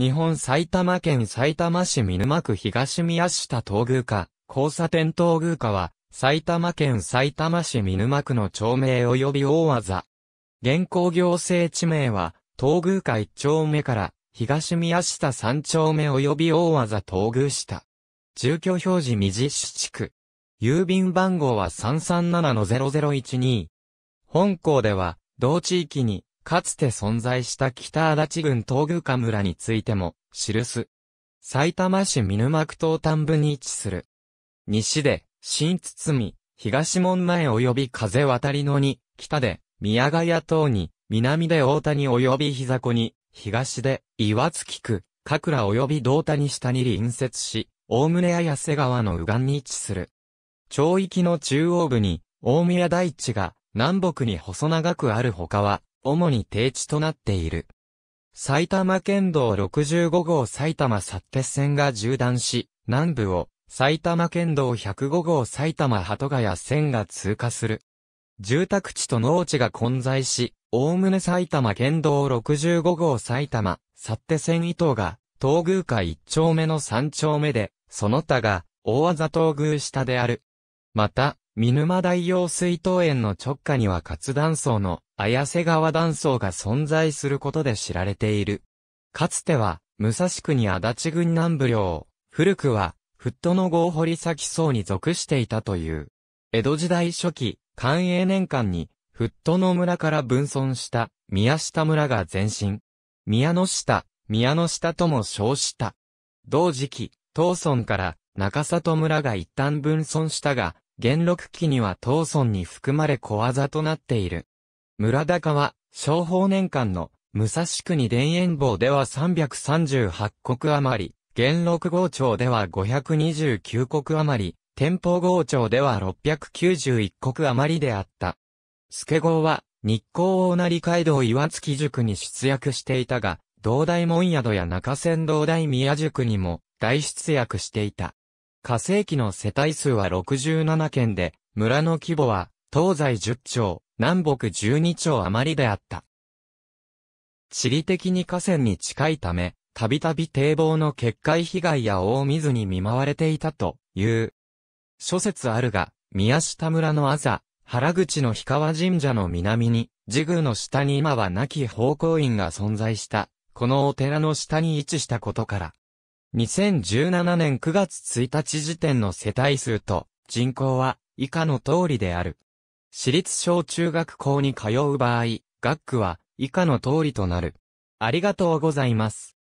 日本埼玉県埼玉市見沼区東宮下東宮下、交差点東宮下は、埼玉県埼玉市見沼区の町名及び大技。現行行政地名は、東宮下一丁目から、東宮下三丁目及び大技東宮下。住居表示未実施地区。郵便番号は337-0012。本校では、同地域に、かつて存在した北足立郡東宮下村についても、記す。埼玉市見沼区東端部に位置する。西で、新堤、東門前及び風渡りのに、北で、宮ヶ谷等に、南で大谷及び膝子に、東で、岩月区、各倉及び道谷下に隣接し、大宗屋瀬川の右岸に位置する。町域の中央部に、大宮大地が、南北に細長くある他は、主に定地となっている。埼玉県道65号埼玉札鉄線が縦断し、南部を埼玉県道105号埼玉鳩ヶ谷線が通過する。住宅地と農地が混在し、おおむね埼玉県道65号埼玉、札手線伊東が、東宮下1丁目の3丁目で、その他が、大技東宮下である。また、見沼大用水頭園の直下には活断層の綾瀬川断層が存在することで知られている。かつては、武蔵国足立郡南部領、古くは、フットの郷堀崎層に属していたという。江戸時代初期、寛永年間に、フットの村から分村した、宮下村が前身。宮の下、宮の下とも称した。同時期、東村から中里村が一旦分村したが、元禄期には東村に含まれ小技となっている。村高は、商法年間の武蔵国田園坊では338国余り、元禄号町では529国余り、天保号町では691国余りであった。助号は、日光大成街道岩月塾に出役していたが、道大門宿や中仙道大宮塾にも大出役していた。火星期の世帯数は67件で、村の規模は東西10町、南北12町余りであった。地理的に河川に近いため、たびたび堤防の決壊被害や大水に見舞われていたという。諸説あるが、宮下村のあざ、原口の氷川神社の南に、地宮の下に今は亡き奉公院が存在した、このお寺の下に位置したことから、2017年9月1日時点の世帯数と人口は以下の通りである。私立小中学校に通う場合、学区は以下の通りとなる。ありがとうございます。